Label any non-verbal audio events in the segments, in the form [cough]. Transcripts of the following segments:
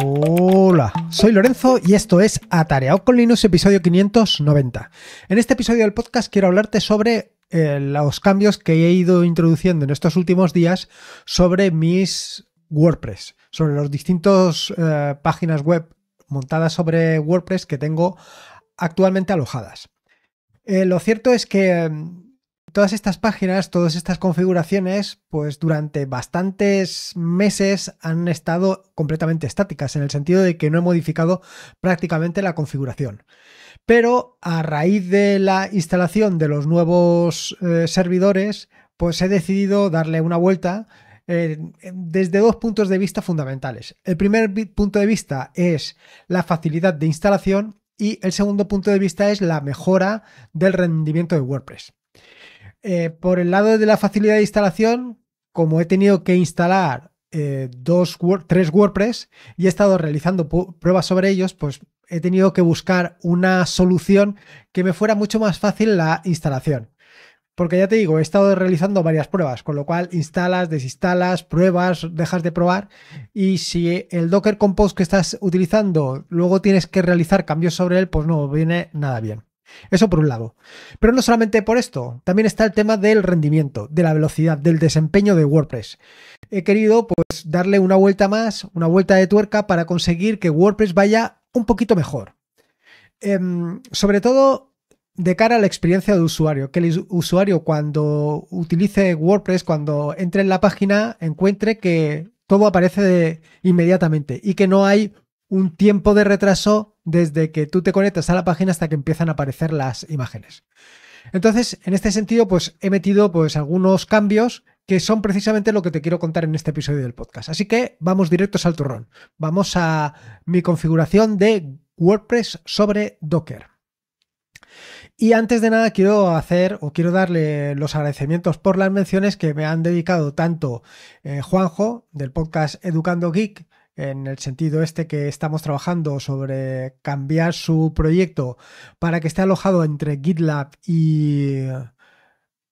Hola, soy Lorenzo y esto es Atareado con Linux, episodio 590. En este episodio del podcast quiero hablarte sobre eh, los cambios que he ido introduciendo en estos últimos días sobre mis WordPress, sobre las distintas eh, páginas web montadas sobre WordPress que tengo actualmente alojadas. Eh, lo cierto es que mm, Todas estas páginas, todas estas configuraciones, pues durante bastantes meses han estado completamente estáticas, en el sentido de que no he modificado prácticamente la configuración. Pero a raíz de la instalación de los nuevos eh, servidores, pues he decidido darle una vuelta eh, desde dos puntos de vista fundamentales. El primer punto de vista es la facilidad de instalación y el segundo punto de vista es la mejora del rendimiento de WordPress. Eh, por el lado de la facilidad de instalación, como he tenido que instalar eh, dos, tres WordPress y he estado realizando pruebas sobre ellos, pues he tenido que buscar una solución que me fuera mucho más fácil la instalación. Porque ya te digo, he estado realizando varias pruebas, con lo cual instalas, desinstalas, pruebas, dejas de probar. Y si el Docker Compose que estás utilizando luego tienes que realizar cambios sobre él, pues no viene nada bien. Eso por un lado. Pero no solamente por esto, también está el tema del rendimiento, de la velocidad, del desempeño de WordPress. He querido pues darle una vuelta más, una vuelta de tuerca para conseguir que WordPress vaya un poquito mejor. Em, sobre todo de cara a la experiencia de usuario, que el usuario cuando utilice WordPress, cuando entre en la página, encuentre que todo aparece inmediatamente y que no hay un tiempo de retraso desde que tú te conectas a la página hasta que empiezan a aparecer las imágenes. Entonces, en este sentido, pues he metido pues algunos cambios que son precisamente lo que te quiero contar en este episodio del podcast. Así que vamos directos al turrón. Vamos a mi configuración de WordPress sobre Docker. Y antes de nada quiero hacer o quiero darle los agradecimientos por las menciones que me han dedicado tanto eh, Juanjo del podcast Educando Geek en el sentido este que estamos trabajando sobre cambiar su proyecto para que esté alojado entre GitLab y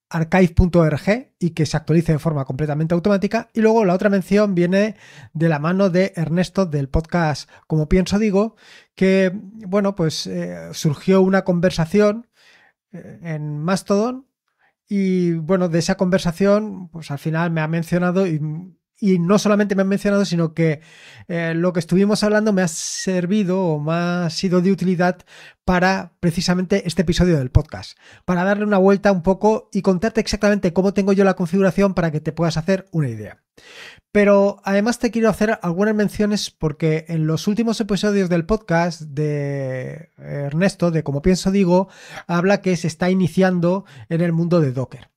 archive.org y que se actualice de forma completamente automática. Y luego la otra mención viene de la mano de Ernesto del podcast Como Pienso Digo, que bueno, pues eh, surgió una conversación eh, en Mastodon y bueno, de esa conversación, pues al final me ha mencionado y no solamente me han mencionado, sino que eh, lo que estuvimos hablando me ha servido o me ha sido de utilidad para precisamente este episodio del podcast, para darle una vuelta un poco y contarte exactamente cómo tengo yo la configuración para que te puedas hacer una idea. Pero además te quiero hacer algunas menciones porque en los últimos episodios del podcast de Ernesto, de Como Pienso Digo, habla que se está iniciando en el mundo de Docker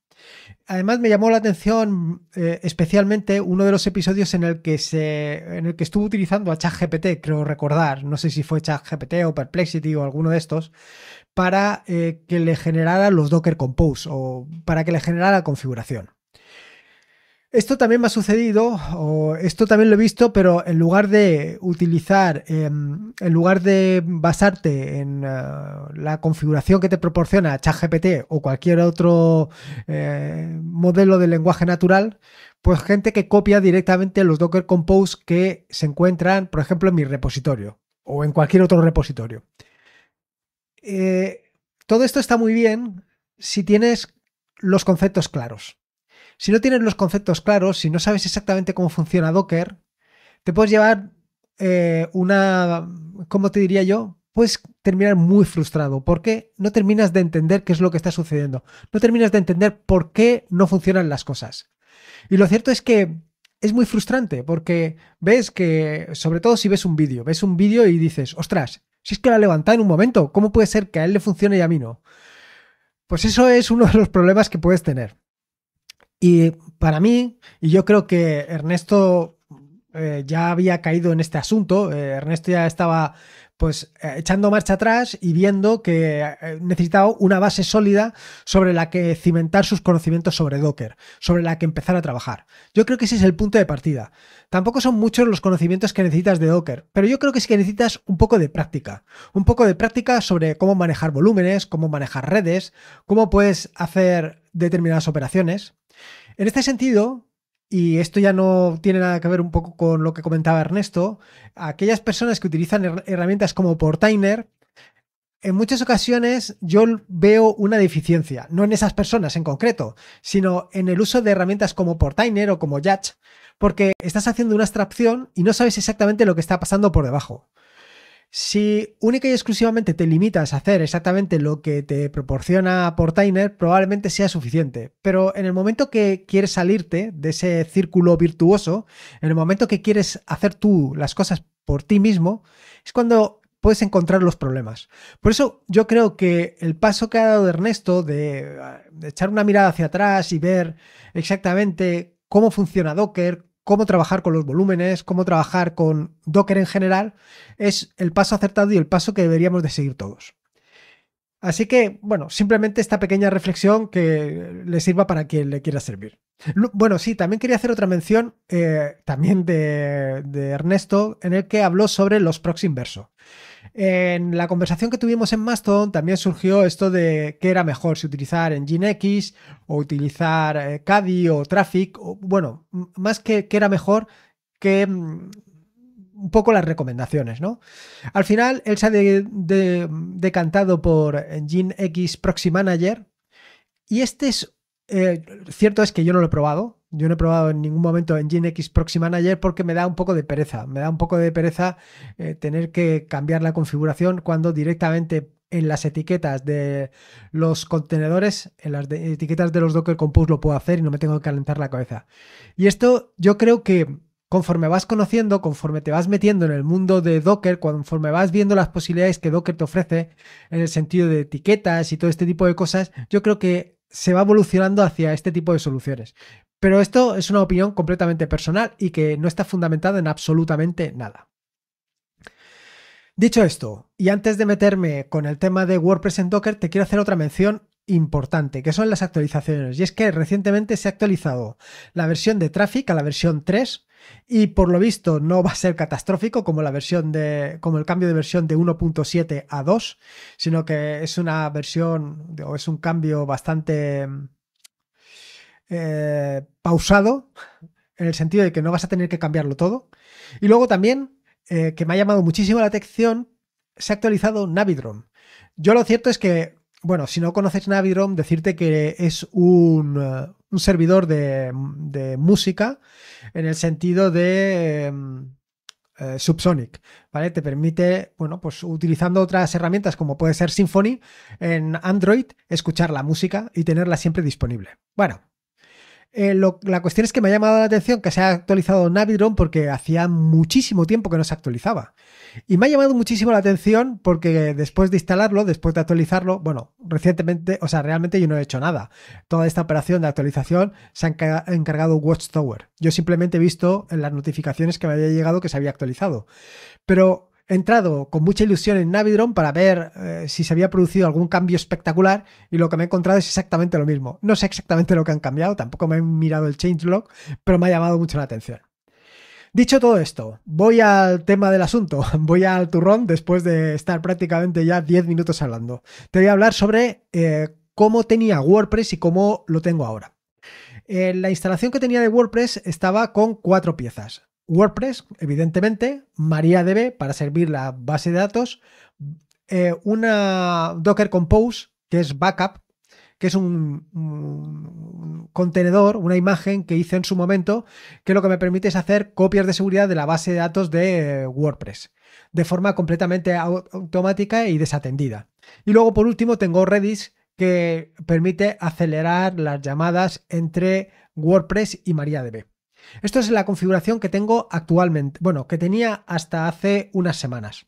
además me llamó la atención eh, especialmente uno de los episodios en el que se en el que estuvo utilizando a ChatGPT, creo recordar, no sé si fue ChatGPT o Perplexity o alguno de estos, para eh, que le generara los Docker Compose o para que le generara configuración. Esto también me ha sucedido, o esto también lo he visto, pero en lugar de utilizar, em, en lugar de basarte en eh, la configuración que te proporciona ChatGPT o cualquier otro eh, modelo de lenguaje natural, pues gente que copia directamente los Docker Compose que se encuentran, por ejemplo, en mi repositorio o en cualquier otro repositorio. Eh, todo esto está muy bien si tienes los conceptos claros. Si no tienes los conceptos claros, si no sabes exactamente cómo funciona Docker, te puedes llevar eh, una, ¿cómo te diría yo? Puedes terminar muy frustrado porque no terminas de entender qué es lo que está sucediendo. No terminas de entender por qué no funcionan las cosas. Y lo cierto es que es muy frustrante porque ves que, sobre todo si ves un vídeo, ves un vídeo y dices, ostras, si es que la levanta en un momento, ¿cómo puede ser que a él le funcione y a mí no? Pues eso es uno de los problemas que puedes tener. Y para mí, y yo creo que Ernesto eh, ya había caído en este asunto, eh, Ernesto ya estaba pues eh, echando marcha atrás y viendo que necesitaba una base sólida sobre la que cimentar sus conocimientos sobre Docker, sobre la que empezar a trabajar. Yo creo que ese es el punto de partida. Tampoco son muchos los conocimientos que necesitas de Docker, pero yo creo que sí que necesitas un poco de práctica. Un poco de práctica sobre cómo manejar volúmenes, cómo manejar redes, cómo puedes hacer determinadas operaciones. En este sentido, y esto ya no tiene nada que ver un poco con lo que comentaba Ernesto, aquellas personas que utilizan herramientas como Portainer, en muchas ocasiones yo veo una deficiencia, no en esas personas en concreto, sino en el uso de herramientas como Portainer o como Yatch, porque estás haciendo una extracción y no sabes exactamente lo que está pasando por debajo. Si única y exclusivamente te limitas a hacer exactamente lo que te proporciona Portainer, probablemente sea suficiente. Pero en el momento que quieres salirte de ese círculo virtuoso, en el momento que quieres hacer tú las cosas por ti mismo, es cuando puedes encontrar los problemas. Por eso yo creo que el paso que ha dado Ernesto de, de echar una mirada hacia atrás y ver exactamente cómo funciona Docker, cómo trabajar con los volúmenes, cómo trabajar con Docker en general, es el paso acertado y el paso que deberíamos de seguir todos. Así que, bueno, simplemente esta pequeña reflexión que le sirva para quien le quiera servir. Bueno, sí, también quería hacer otra mención, eh, también de, Ernesto, en el que habló sobre los proxy inverso. En la conversación que tuvimos en Mastodon también surgió esto de qué era mejor, si utilizar X o utilizar Caddy eh, o Traffic, o, bueno, más que qué era mejor, que mm, un poco las recomendaciones, ¿no? Al final, él se ha decantado por X Proxy Manager y este es, eh, cierto es que yo no lo he probado, yo no he probado en ningún momento Engine X Proxy Manager porque me da un poco de pereza. Me da un poco de pereza eh, tener que cambiar la configuración cuando directamente en las etiquetas de los contenedores, en las etiquetas de los Docker Compose lo puedo hacer y no me tengo que calentar la cabeza. Y esto yo creo que conforme vas conociendo, conforme te vas metiendo en el mundo de Docker, conforme vas viendo las posibilidades que Docker te ofrece en el sentido de etiquetas y todo este tipo de cosas, yo creo que se va evolucionando hacia este tipo de soluciones. Pero esto es una opinión completamente personal y que no está fundamentada en absolutamente nada. Dicho esto, y antes de meterme con el tema de WordPress en Docker, te quiero hacer otra mención importante, que son las actualizaciones. Y es que recientemente se ha actualizado la versión de Traffic a la versión 3 y por lo visto no va a ser catastrófico como la versión de como el cambio de versión de 1.7 a 2, sino que es una versión o es un cambio bastante eh, pausado, en el sentido de que no vas a tener que cambiarlo todo. Y luego también, eh, que me ha llamado muchísimo la atención, se ha actualizado Navidrom. Yo lo cierto es que, bueno, si no conoces Navidrom, decirte que es un, eh, servidor de, música en el sentido de... Subsonic, ¿vale? Te permite, bueno, pues utilizando otras herramientas como puede ser Symfony en Android, escuchar la música y tenerla siempre disponible. Bueno, eh, la cuestión es que me ha llamado la atención que se ha actualizado Navidron porque hacía muchísimo tiempo que no se actualizaba. Y me ha llamado muchísimo la atención porque después de instalarlo, después de actualizarlo, bueno, recientemente, o sea, realmente yo no he hecho nada. Toda esta operación de actualización se ha encargado Watchtower. Yo simplemente he visto en las notificaciones que me había llegado que se había actualizado. Pero He entrado con mucha ilusión en Navidron para ver eh, si se había producido algún cambio espectacular y lo que me he encontrado es exactamente lo mismo. No sé exactamente lo que han cambiado, tampoco me he mirado el changelog, pero me ha llamado mucho la atención. Dicho todo esto, voy al tema del asunto, [laughs] voy al turrón después de estar prácticamente ya 10 minutos hablando. Te voy a hablar sobre eh, cómo tenía WordPress y cómo lo tengo ahora. Eh, la instalación que tenía de WordPress estaba con cuatro piezas. WordPress, evidentemente, MariaDB para servir la base de datos, eh, una Docker Compose, que es backup, que es un, un, contenedor, una imagen que hice en su momento, que lo que me permite es hacer copias de seguridad de la base de datos de WordPress, de forma completamente automática y desatendida. Y luego, por último, tengo Redis, que permite acelerar las llamadas entre WordPress y MariaDB. Esto es la configuración que tengo actualmente, bueno, que tenía hasta hace unas semanas.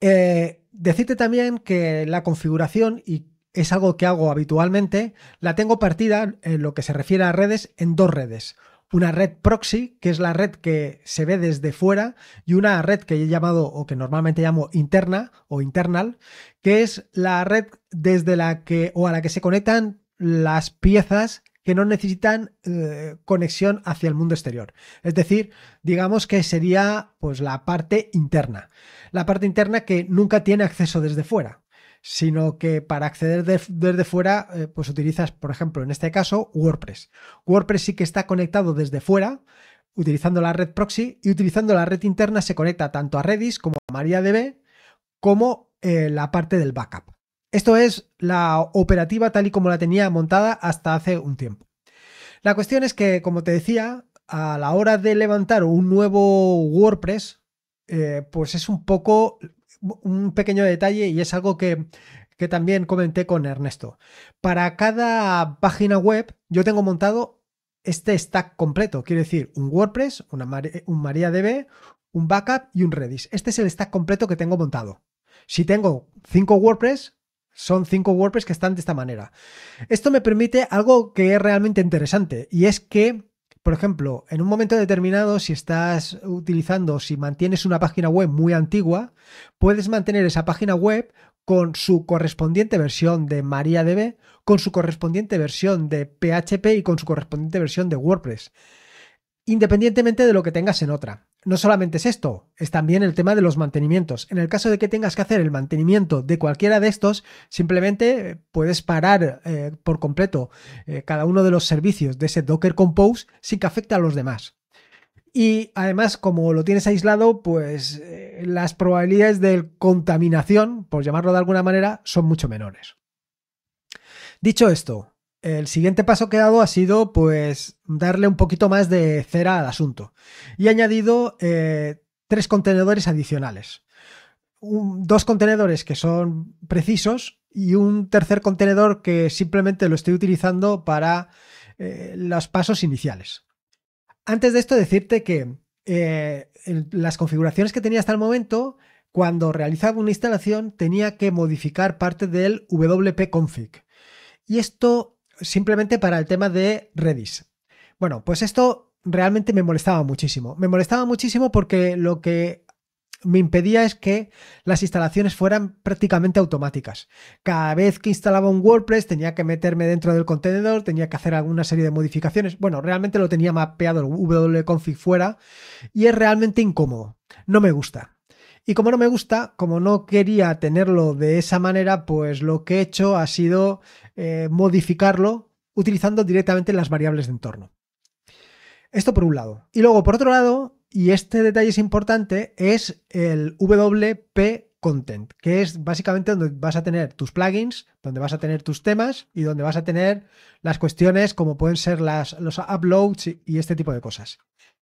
Eh, decirte también que la configuración, y es algo que hago habitualmente, la tengo partida en lo que se refiere a redes en dos redes. Una red proxy, que es la red que se ve desde fuera, y una red que he llamado o que normalmente llamo interna o internal, que es la red desde la que o a la que se conectan las piezas que no necesitan eh, conexión hacia el mundo exterior. Es decir, digamos que sería pues la parte interna. La parte interna que nunca tiene acceso desde fuera sino que para acceder desde fuera, eh, pues utilizas, por ejemplo, en este caso, WordPress. WordPress sí que está conectado desde fuera, utilizando la red proxy y utilizando la red interna se conecta tanto a Redis como a MariaDB como eh, la parte del backup. Esto es la operativa tal y como la tenía montada hasta hace un tiempo. La cuestión es que, como te decía, a la hora de levantar un nuevo WordPress, eh, pues es un poco un pequeño detalle y es algo que, también comenté con Ernesto. Para cada página web yo tengo montado este stack completo, Quiero decir un WordPress, un MariaDB, un backup y un Redis. Este es el stack completo que tengo montado. Si tengo cinco WordPress, son cinco WordPress que están de esta manera. Esto me permite algo que es realmente interesante y es que, por ejemplo, en un momento determinado, si estás utilizando, si mantienes una página web muy antigua, puedes mantener esa página web con su correspondiente versión de MariaDB, con su correspondiente versión de PHP y con su correspondiente versión de WordPress, independientemente de lo que tengas en otra no solamente es esto, es también el tema de los mantenimientos. En el caso de que tengas que hacer el mantenimiento de cualquiera de estos, simplemente eh, puedes parar eh, por completo eh, cada uno de los servicios de ese Docker Compose sin que afecte a los demás. Y además, como lo tienes aislado, pues las probabilidades de contaminación, por llamarlo de alguna manera, son mucho menores. Dicho esto, el siguiente paso que he dado ha sido pues darle un poquito más de cera al asunto y he añadido eh, tres contenedores adicionales. dos contenedores que son precisos y un tercer contenedor que simplemente lo estoy utilizando para eh, los pasos iniciales. Antes de esto decirte que eh, las configuraciones que tenía hasta el momento, cuando realizaba una instalación tenía que modificar parte del wp-config. Y esto simplemente para el tema de Redis. Bueno, pues esto realmente me molestaba muchísimo. Me molestaba muchísimo porque lo que me impedía es que las instalaciones fueran prácticamente automáticas. Cada vez que instalaba un WordPress tenía que meterme dentro del contenedor, tenía que hacer alguna serie de modificaciones. Bueno, realmente lo tenía mapeado el wconfig fuera y es realmente incómodo. No me gusta. Y como no me gusta, como no quería tenerlo de esa manera, pues lo que he hecho ha sido eh, modificarlo utilizando directamente las variables de entorno. Esto por un lado. Y luego, por otro lado, y este detalle es importante, es el WP Content, que es básicamente donde vas a tener tus plugins, donde vas a tener tus temas y donde vas a tener las cuestiones como pueden ser los uploads y, este tipo de cosas.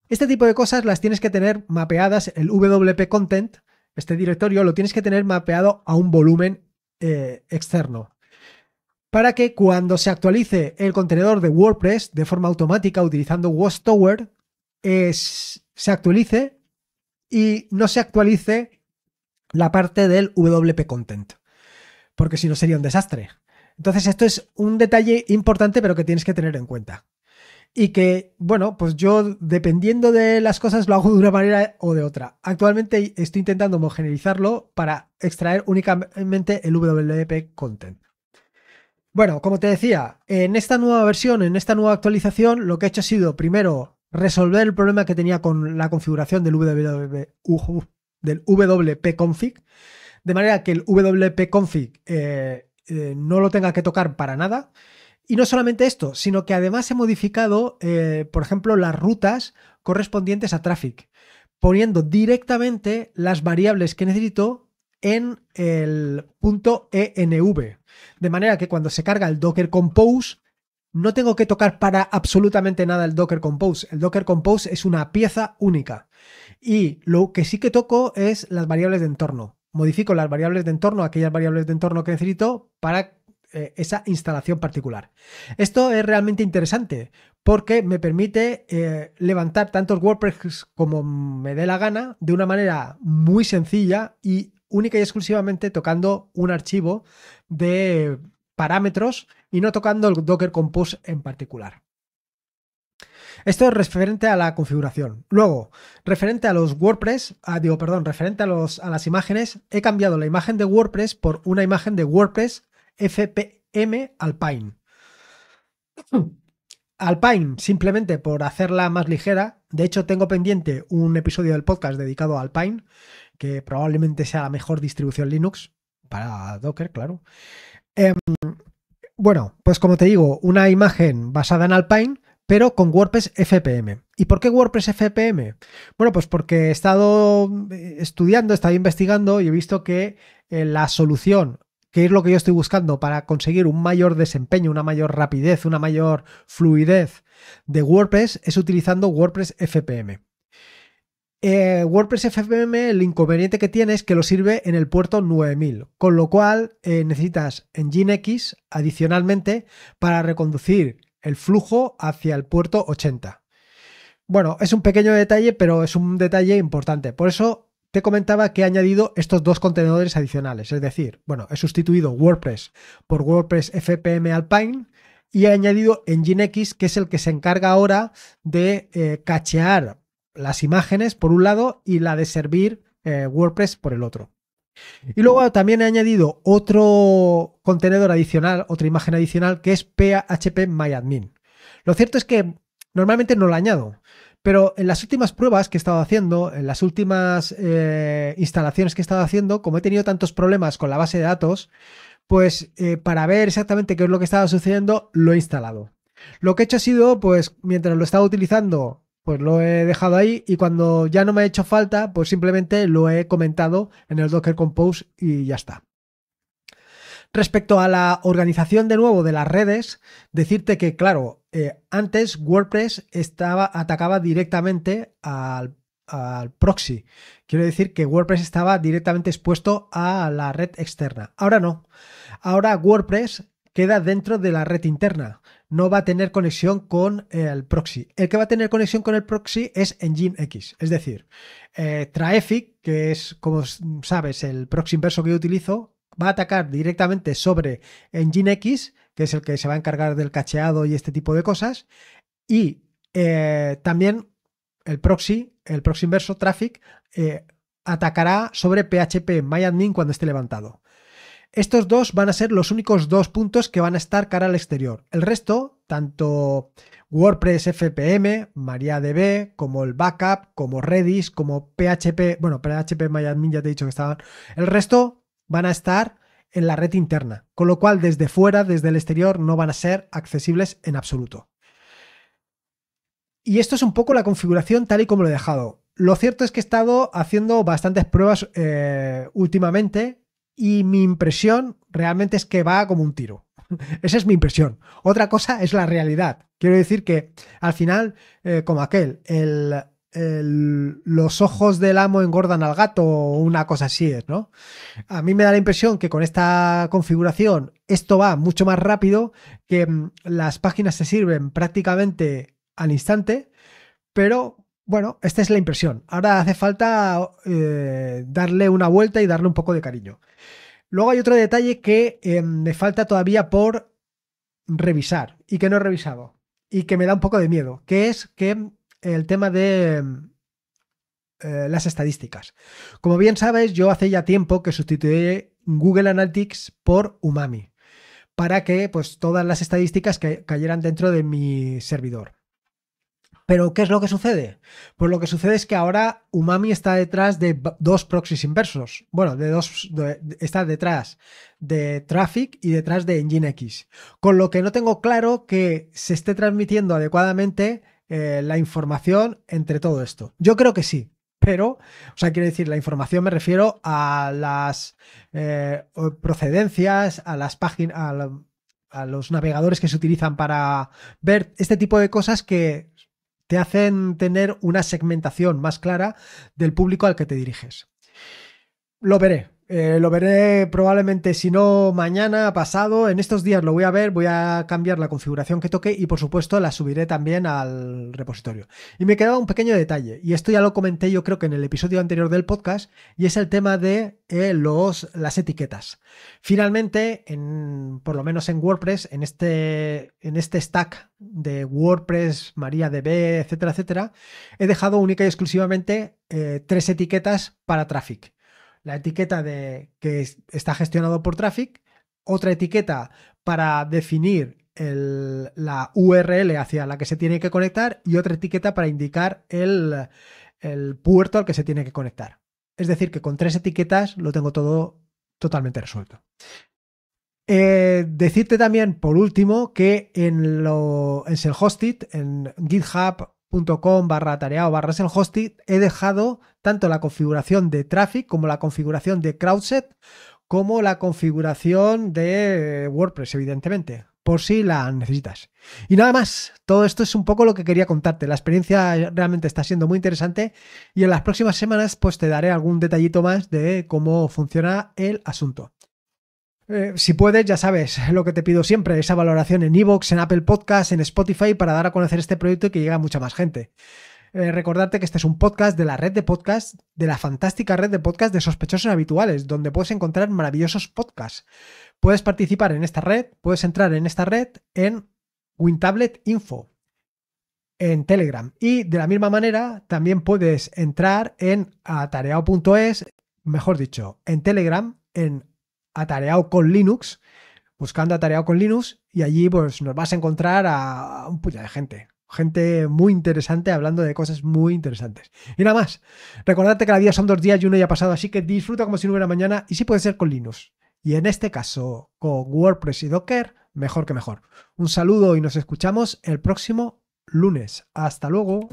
Este tipo de cosas las tienes que tener mapeadas el WP Content este directorio lo tienes que tener mapeado a un volumen eh, externo para que cuando se actualice el contenedor de WordPress de forma automática utilizando Watchtower, se actualice y no se actualice la parte del WP Content, porque si no sería un desastre. Entonces esto es un detalle importante pero que tienes que tener en cuenta y que, bueno, pues yo dependiendo de las cosas lo hago de una manera o de otra. Actualmente estoy intentando homogeneizarlo para extraer únicamente el WP content. Bueno, como te decía, en esta nueva versión, en esta nueva actualización, lo que he hecho ha sido primero resolver el problema que tenía con la configuración del WP, del WP config, de manera que el WP config eh, eh, no lo tenga que tocar para nada. Y no solamente esto, sino que además he modificado, eh, por ejemplo, las rutas correspondientes a traffic, poniendo directamente las variables que necesito en el punto env. De manera que cuando se carga el Docker Compose, no tengo que tocar para absolutamente nada el Docker Compose. El Docker Compose es una pieza única. Y lo que sí que toco es las variables de entorno. Modifico las variables de entorno, aquellas variables de entorno que necesito, para eh, esa instalación particular. Esto es realmente interesante porque me permite levantar eh, levantar tantos WordPress como me dé la gana de una manera muy sencilla y única y exclusivamente tocando un archivo de parámetros y no tocando el Docker Compose en particular. Esto es referente a la configuración. Luego, referente a los WordPress, ah, digo, perdón, referente a, los, a las imágenes, he cambiado la imagen de WordPress por una imagen de WordPress FPM Alpine. Alpine, simplemente por hacerla más ligera. De hecho, tengo pendiente un episodio del podcast dedicado a Alpine, que probablemente sea la mejor distribución Linux, para Docker, claro. Em, bueno, pues como te digo, una imagen basada en Alpine, pero con WordPress FPM. ¿Y por qué WordPress FPM? Bueno, pues porque he estado eh, estudiando, he estado investigando y he visto que eh, la solución que es lo que yo estoy buscando para conseguir un mayor desempeño, una mayor rapidez, una mayor fluidez de WordPress, es utilizando WordPress FPM. Eh, WordPress FPM, el inconveniente que tiene es que lo sirve en el puerto 9000, con lo cual eh, necesitas necesitas X adicionalmente para reconducir el flujo hacia el puerto 80. Bueno, es un pequeño detalle, pero es un detalle importante. Por eso te comentaba que he añadido estos dos contenedores adicionales, es decir, bueno, he sustituido WordPress por WordPress FPM Alpine y he añadido Nginx, que es el que se encarga ahora de eh, cachear las imágenes por un lado y la de servir eh, WordPress por el otro. Y luego también he añadido otro contenedor adicional, otra imagen adicional, que es PHP MyAdmin. Lo cierto es que normalmente no lo añado, pero en las últimas pruebas que he estado haciendo, en las últimas eh, instalaciones que he estado haciendo, como he tenido tantos problemas con la base de datos, pues eh, para ver exactamente qué es lo que estaba sucediendo, lo he instalado. Lo que he hecho ha sido, pues mientras lo estaba utilizando, pues lo he dejado ahí y cuando ya no me ha hecho falta, pues simplemente lo he comentado en el Docker Compose y ya está. Respecto a la organización de nuevo de las redes, decirte que, claro, eh, antes WordPress estaba, atacaba directamente al, proxy. Quiero decir que WordPress estaba directamente expuesto a la red externa. Ahora no. Ahora WordPress queda dentro de la red interna. No va a tener conexión con el proxy. El que va a tener conexión con el proxy es Nginx. Es decir, eh, Traefic, que es, como sabes, el proxy inverso que yo utilizo, va a atacar directamente sobre X, que es el que se va a encargar del cacheado y este tipo de cosas, y eh, también el proxy, el proxy inverso traffic, eh, atacará sobre PHP MyAdmin cuando esté levantado. Estos dos van a ser los únicos dos puntos que van a estar cara al exterior. El resto, tanto WordPress FPM, MariaDB, como el backup, como Redis, como PHP, bueno, PHP MyAdmin ya te he dicho que estaban. El resto van a estar en la red interna, con lo cual desde fuera, desde el exterior, no van a ser accesibles en absoluto. Y esto es un poco la configuración tal y como lo he dejado. Lo cierto es que he estado haciendo bastantes pruebas eh, últimamente y mi impresión realmente es que va como un tiro. [laughs] Esa es mi impresión. Otra cosa es la realidad. Quiero decir que al final, eh, como aquel, el, los ojos del amo engordan al gato o una cosa así es, ¿no? A mí me da la impresión que con esta configuración esto va mucho más rápido, que mm, las páginas se sirven prácticamente al instante, pero bueno, esta es la impresión. Ahora hace falta eh, darle una vuelta y darle un poco de cariño. Luego hay otro detalle que em, me falta todavía por revisar y que no he revisado y que me da un poco de miedo, que es que mm, el tema de eh, las estadísticas. Como bien sabes, yo hace ya tiempo que sustituí Google Analytics por Umami para que pues, todas las estadísticas que cayeran dentro de mi servidor. Pero, ¿qué es lo que sucede? Pues lo que sucede es que ahora Umami está detrás de dos proxies inversos. Bueno, de dos, está detrás de Traffic y detrás de Nginx. Con lo que no tengo claro que se esté transmitiendo adecuadamente eh, la información entre todo esto? Yo creo que sí, pero, o sea, quiero decir, la información me refiero a las eh, procedencias, a las páginas, a, los navegadores que se utilizan para ver este tipo de cosas que te hacen tener una segmentación más clara del público al que te diriges. Lo veré, eh, lo veré probablemente, si no mañana, pasado. En estos días lo voy a ver, voy a cambiar la configuración que toque y por supuesto la subiré también al repositorio. Y me quedaba un pequeño detalle, y esto ya lo comenté yo creo que en el episodio anterior del podcast, y es el tema de eh, los, las etiquetas. Finalmente, por lo menos en WordPress, en este, en este stack de WordPress, MariaDB, etcétera, etcétera, he dejado única y exclusivamente eh, tres etiquetas para traffic la etiqueta de que está gestionado por Traffic, otra etiqueta para definir la URL hacia la que se tiene que conectar y otra etiqueta para indicar el, puerto al que se tiene que conectar. Es decir, que con tres etiquetas lo tengo todo totalmente resuelto. Eh, decirte también, por último, que en, lo, en en GitHub .com barra tareao barra hosting he dejado tanto la configuración de traffic como la configuración de crowdset como la configuración de WordPress, evidentemente, por si la necesitas. Y nada más, todo esto es un poco lo que quería contarte. La experiencia realmente está siendo muy interesante y en las próximas semanas pues te daré algún detallito más de cómo funciona el asunto. Eh, si puedes, ya sabes lo que te pido siempre, esa valoración en Evox, en Apple Podcasts, en Spotify, para dar a conocer este proyecto y que llegue a mucha más gente. Eh, recordarte que este es un podcast de la red de podcasts, de la fantástica red de podcasts de sospechosos habituales, donde puedes encontrar maravillosos podcasts. Puedes participar en esta red, puedes entrar en esta red en Wintablet Info, en Telegram. Y de la misma manera, también puedes entrar en aTareao.es, mejor dicho, en Telegram, en atareado con Linux, buscando atareado con Linux, y allí pues nos vas a encontrar a un puñado de gente. Gente muy interesante hablando de cosas muy interesantes. Y nada más. Recordarte que la vida son dos días y uno ya ha pasado, así que disfruta como si no hubiera mañana y si sí puede ser con Linux. Y en este caso, con WordPress y Docker, mejor que mejor. Un saludo y nos escuchamos el próximo lunes. Hasta luego.